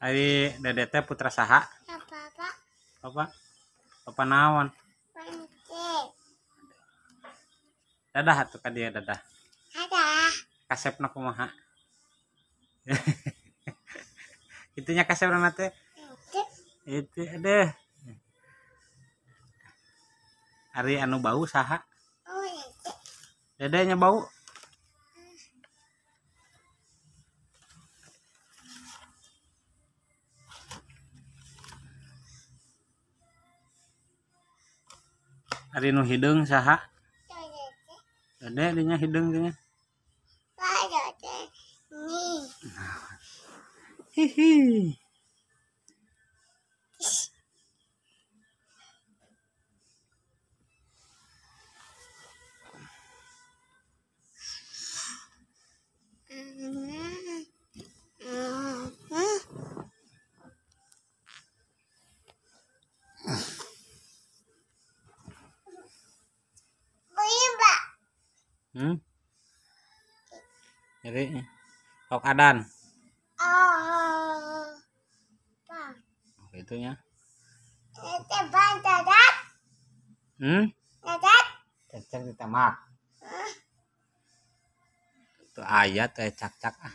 Ari dede putra saha? Apa? Papa. Apa naon? Dadah tuh ka dia dadah. Dadah. Kasepna kumaha? Itunya kasepna teh. Itu deh. Ari anu bau saha? Oh, iya, iya. Dadanya bau. hidngng hihi Hmm? Jadi, kok adan. Oh, oh itunya. Teban dadat. Hmm? Dadat. Cecak di tamak. Itu ayat kayak eh, cak-cak ah.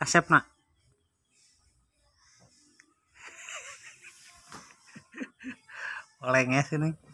Kasep nak. Olengnya sini.